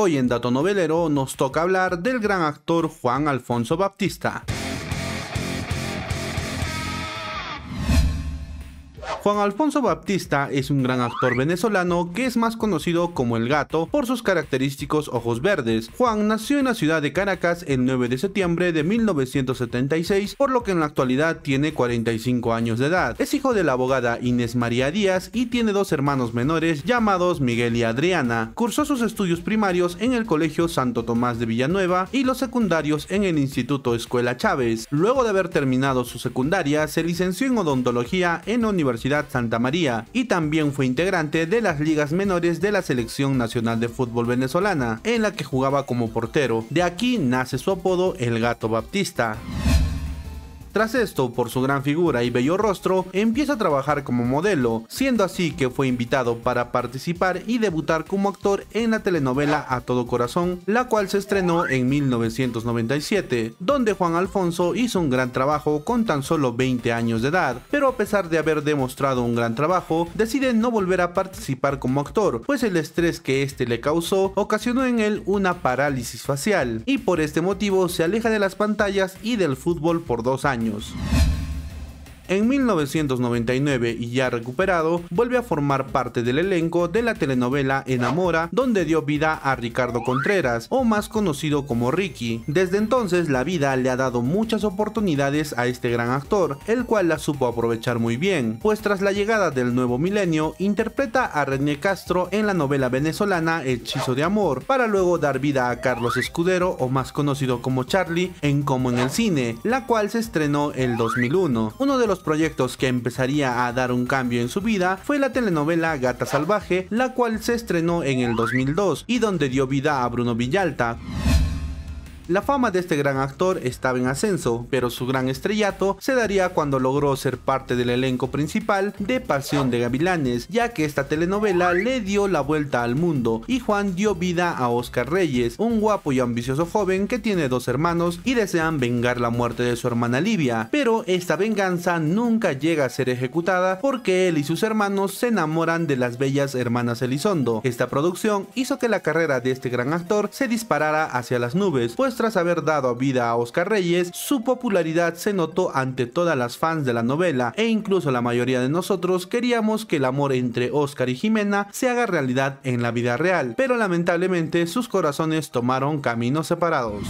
Hoy en Dato Novelero nos toca hablar del gran actor Juan Alfonso Baptista. Juan Alfonso Baptista es un gran actor venezolano que es más conocido como El Gato por sus característicos ojos verdes. Juan nació en la ciudad de Caracas el 9 de septiembre de 1976, por lo que en la actualidad tiene 45 años de edad. Es hijo de la abogada Inés María Díaz y tiene dos hermanos menores llamados Miguel y Adriana. Cursó sus estudios primarios en el Colegio Santo Tomás de Villanueva y los secundarios en el Instituto Escuela Chávez. Luego de haber terminado su secundaria, se licenció en odontología en la Universidad Santa María y también fue integrante de las ligas menores de la Selección Nacional de Fútbol Venezolana, en la que jugaba como portero. De aquí nace su apodo El Gato Baptista. Tras esto, por su gran figura y bello rostro, empieza a trabajar como modelo, siendo así que fue invitado para participar y debutar como actor en la telenovela A Todo Corazón, la cual se estrenó en 1997, donde Juan Alfonso hizo un gran trabajo con tan solo 20 años de edad, pero a pesar de haber demostrado un gran trabajo, decide no volver a participar como actor, pues el estrés que este le causó ocasionó en él una parálisis facial, y por este motivo se aleja de las pantallas y del fútbol por dos años años. En 1999 y ya recuperado, vuelve a formar parte del elenco de la telenovela Enamora, donde dio vida a Ricardo Contreras, o más conocido como Ricky. Desde entonces la vida le ha dado muchas oportunidades a este gran actor, el cual la supo aprovechar muy bien, pues tras la llegada del nuevo milenio interpreta a René Castro en la novela venezolana Hechizo de Amor, para luego dar vida a Carlos Escudero o más conocido como Charlie en Como en el Cine, la cual se estrenó el 2001. Uno de los proyectos que empezaría a dar un cambio en su vida fue la telenovela Gata Salvaje, la cual se estrenó en el 2002 y donde dio vida a Bruno Villalta. La fama de este gran actor estaba en ascenso, pero su gran estrellato se daría cuando logró ser parte del elenco principal de Pasión de Gavilanes, ya que esta telenovela le dio la vuelta al mundo y Juan dio vida a Oscar Reyes, un guapo y ambicioso joven que tiene dos hermanos y desean vengar la muerte de su hermana Livia, pero esta venganza nunca llega a ser ejecutada porque él y sus hermanos se enamoran de las bellas hermanas Elizondo. Esta producción hizo que la carrera de este gran actor se disparara hacia las nubes, pues tras haber dado vida a Oscar Reyes, su popularidad se notó ante todas las fans de la novela e incluso la mayoría de nosotros queríamos que el amor entre Oscar y Jimena se haga realidad en la vida real, pero lamentablemente sus corazones tomaron caminos separados.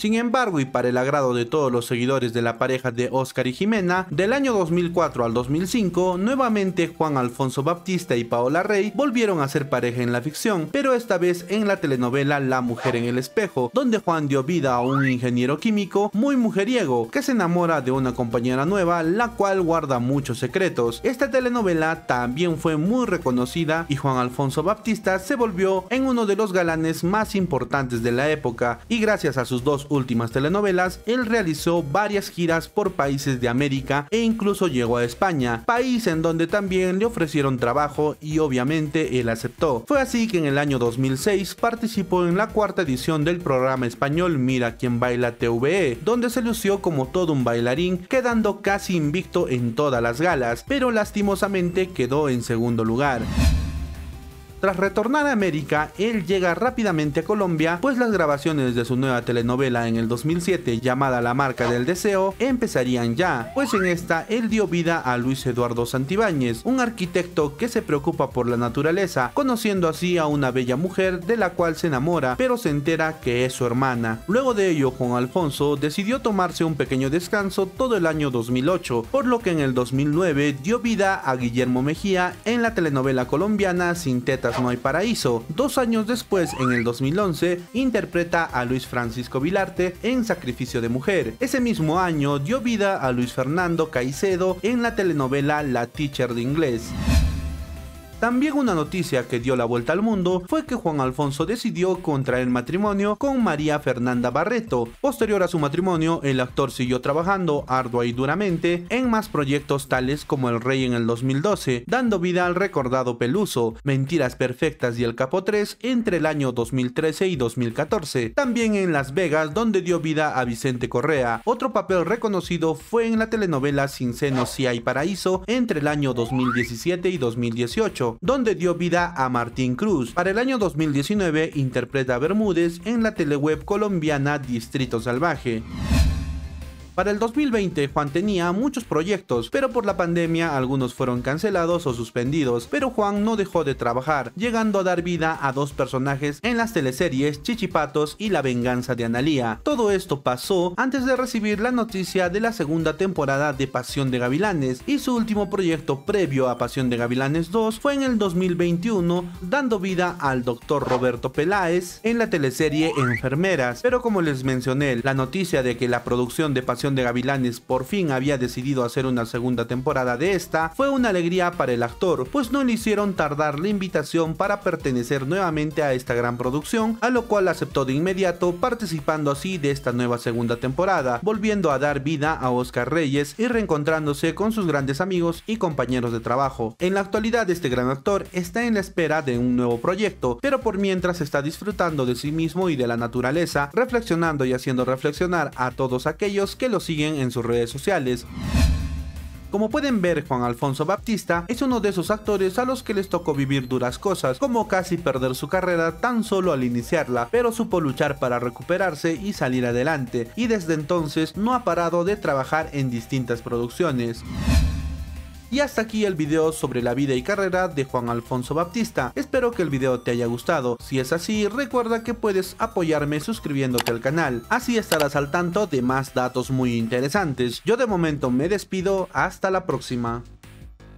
Sin embargo, y para el agrado de todos los seguidores de la pareja de Oscar y Jimena, del año 2004 al 2005, nuevamente Juan Alfonso Baptista y Paola Rey volvieron a ser pareja en la ficción, pero esta vez en la telenovela La Mujer en el Espejo, donde Juan dio vida a un ingeniero químico muy mujeriego que se enamora de una compañera nueva, la cual guarda muchos secretos. Esta telenovela también fue muy reconocida y Juan Alfonso Baptista se volvió en uno de los galanes más importantes de la época y gracias a sus dos últimas telenovelas, él realizó varias giras por países de América e incluso llegó a España, país en donde también le ofrecieron trabajo y obviamente él aceptó. Fue así que en el año 2006 participó en la cuarta edición del programa español Mira quién baila TVE, donde se lució como todo un bailarín, quedando casi invicto en todas las galas, pero lastimosamente quedó en segundo lugar. Tras retornar a América, él llega rápidamente a Colombia, pues las grabaciones de su nueva telenovela en el 2007 llamada La Marca del Deseo empezarían ya, pues en esta él dio vida a Luis Eduardo Santibáñez, un arquitecto que se preocupa por la naturaleza, conociendo así a una bella mujer de la cual se enamora, pero se entera que es su hermana. Luego de ello, Juan Alfonso decidió tomarse un pequeño descanso todo el año 2008, por lo que en el 2009 dio vida a Guillermo Mejía en la telenovela colombiana Sin Tetas no hay paraíso. Dos años después, en el 2011, interpreta a Luis Francisco Vilarte en Sacrificio de Mujer. Ese mismo año dio vida a Luis Fernando Caicedo en la telenovela La Teacher de Inglés. También una noticia que dio la vuelta al mundo fue que Juan Alfonso decidió contraer matrimonio con María Fernanda Barreto. Posterior a su matrimonio, el actor siguió trabajando ardua y duramente en más proyectos tales como El Rey en el 2012, dando vida al recordado Peluso, Mentiras Perfectas y El Capo 3 entre el año 2013 y 2014. También en Las Vegas, donde dio vida a Vicente Correa. Otro papel reconocido fue en la telenovela Sin Senos si hay Paraíso entre el año 2017 y 2018 donde dio vida a Martín Cruz. Para el año 2019 interpreta a Bermúdez en la teleweb colombiana Distrito Salvaje. Para el 2020, Juan tenía muchos proyectos, pero por la pandemia algunos fueron cancelados o suspendidos, pero Juan no dejó de trabajar, llegando a dar vida a dos personajes en las teleseries Chichipatos y La Venganza de Analía. Todo esto pasó antes de recibir la noticia de la segunda temporada de Pasión de Gavilanes y su último proyecto previo a Pasión de Gavilanes 2 fue en el 2021, dando vida al doctor Roberto Peláez en la teleserie Enfermeras. Pero como les mencioné, la noticia de que la producción de Pasión de Gavilanes por fin había decidido hacer una segunda temporada de esta, fue una alegría para el actor, pues no le hicieron tardar la invitación para pertenecer nuevamente a esta gran producción, a lo cual aceptó de inmediato, participando así de esta nueva segunda temporada, volviendo a dar vida a Oscar Reyes y reencontrándose con sus grandes amigos y compañeros de trabajo. En la actualidad este gran actor está en la espera de un nuevo proyecto, pero por mientras está disfrutando de sí mismo y de la naturaleza, reflexionando y haciendo reflexionar a todos aquellos que lo siguen en sus redes sociales. Como pueden ver, Juan Alfonso Baptista es uno de esos actores a los que les tocó vivir duras cosas, como casi perder su carrera tan solo al iniciarla, pero supo luchar para recuperarse y salir adelante, y desde entonces no ha parado de trabajar en distintas producciones. Y hasta aquí el video sobre la vida y carrera de Juan Alfonso Baptista. Espero que el video te haya gustado. Si es así, recuerda que puedes apoyarme suscribiéndote al canal. Así estarás al tanto de más datos muy interesantes. Yo de momento me despido. Hasta la próxima.